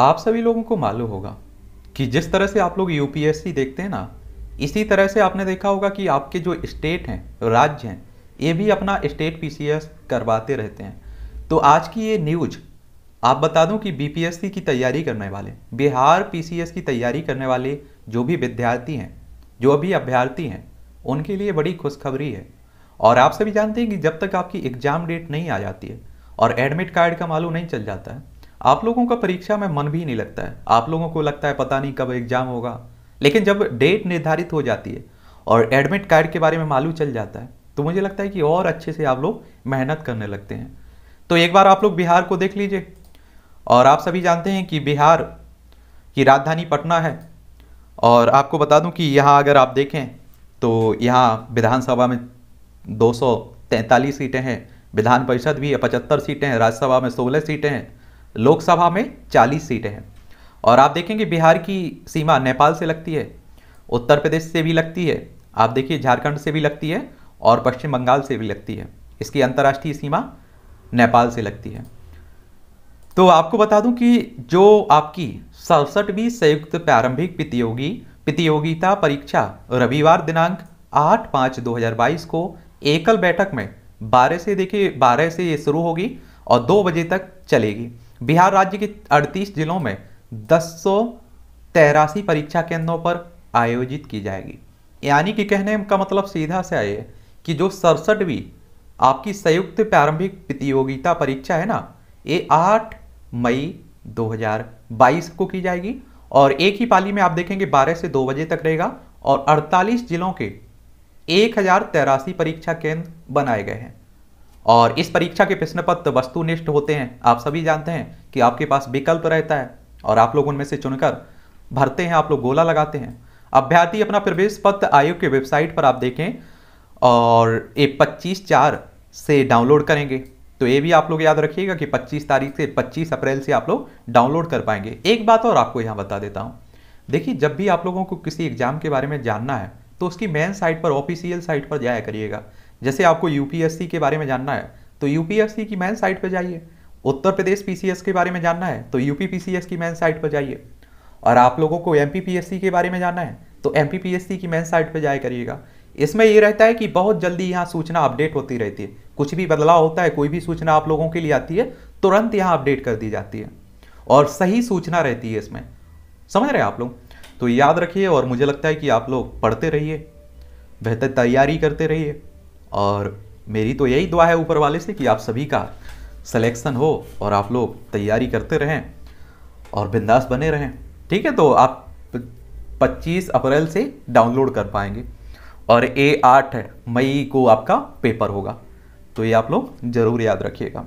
आप सभी लोगों को मालूम होगा कि जिस तरह से आप लोग यूपीएससी देखते हैं ना इसी तरह से आपने देखा होगा कि आपके जो स्टेट हैं राज्य हैं ये भी अपना स्टेट पीसीएस करवाते रहते हैं तो आज की ये न्यूज आप बता दूं कि बीपीएससी की तैयारी करने वाले बिहार पीसीएस की तैयारी करने वाले जो भी विद्यार्थी हैं जो भी अभ्यर्थी हैं उनके लिए बड़ी खुशखबरी है और आप सभी जानते हैं कि जब तक आपकी एग्जाम डेट नहीं आ जाती है और एडमिट कार्ड का मालूम नहीं चल जाता है आप लोगों का परीक्षा में मन भी नहीं लगता है आप लोगों को लगता है पता नहीं कब एग्ज़ाम होगा लेकिन जब डेट निर्धारित हो जाती है और एडमिट कार्ड के बारे में मालूम चल जाता है तो मुझे लगता है कि और अच्छे से आप लोग मेहनत करने लगते हैं तो एक बार आप लोग बिहार को देख लीजिए और आप सभी जानते हैं कि बिहार की राजधानी पटना है और आपको बता दूं कि यहाँ अगर आप देखें तो यहाँ विधानसभा में 243 सीटें हैं विधान परिषद भी पचहत्तर सीटें हैं राज्यसभा में सोलह सीटें हैं लोकसभा में 40 सीटें हैं और आप देखेंगे बिहार की सीमा नेपाल से लगती है उत्तर प्रदेश से भी लगती है आप देखिए झारखंड से भी लगती है और पश्चिम बंगाल से भी लगती है इसकी अंतर्राष्ट्रीय सीमा नेपाल से लगती है तो आपको बता दूं कि जो आपकी सड़सठवीं संयुक्त प्रारंभिक प्रतियोगी प्रतियोगिता परीक्षा रविवार दिनांक आठ पाँच दो हज़ार बाईस को एकल बैठक में बारह से देखिए बारह से ये शुरू होगी और दो बजे तक चलेगी बिहार राज्य के 38 जिलों में दस परीक्षा केंद्रों पर आयोजित की जाएगी यानी कि कहने का मतलब सीधा से आए कि जो सड़सठवीं आपकी संयुक्त प्रारंभिक प्रतियोगिता परीक्षा है ना ये 8 मई 2022 को की जाएगी और एक ही पाली में आप देखेंगे 12 से 2 बजे तक रहेगा और 48 जिलों के एक परीक्षा केंद्र बनाए गए हैं और इस परीक्षा के प्रश्न पत्र वस्तुनिष्ठ होते हैं आप सभी जानते हैं कि आपके पास विकल्प रहता है और आप लोग उनमें से चुनकर भरते हैं आप लोग गोला लगाते हैं अभ्यर्थी अपना प्रवेश पत्र आयोग की वेबसाइट पर आप देखें और ये पच्चीस चार से डाउनलोड करेंगे तो ये भी आप लोग याद रखिएगा कि 25 तारीख से 25 अप्रैल से आप लोग डाउनलोड कर पाएंगे एक बात और आपको यहाँ बता देता हूँ देखिए जब भी आप लोगों को किसी एग्जाम के बारे में जानना है तो उसकी मेन साइट पर ऑफिशियल साइट पर जाया करिएगा जैसे आपको यूपीएससी के बारे में जानना है तो यूपीएससी की मैन साइट पर जाइए उत्तर प्रदेश पीसीएस के बारे में जानना है तो यूपी पीसीएस की मैन साइट पर जाइए और आप लोगों को एम के बारे में जानना है तो एम की मैन साइट पर जाया करिएगा इसमें ये रहता है कि बहुत जल्दी यहाँ सूचना अपडेट होती रहती है कुछ भी बदलाव होता है कोई भी सूचना आप लोगों के लिए आती है तुरंत यहाँ अपडेट कर दी जाती है और सही सूचना रहती है इसमें समझ रहे हैं आप लोग तो याद रखिए और मुझे लगता है कि आप लोग पढ़ते रहिए बेहतर तैयारी करते रहिए और मेरी तो यही दुआ है ऊपर वाले से कि आप सभी का सिलेक्शन हो और आप लोग तैयारी करते रहें और बिंदास बने रहें ठीक है तो आप 25 अप्रैल से डाउनलोड कर पाएंगे और ए आठ मई को आपका पेपर होगा तो ये आप लोग ज़रूर याद रखिएगा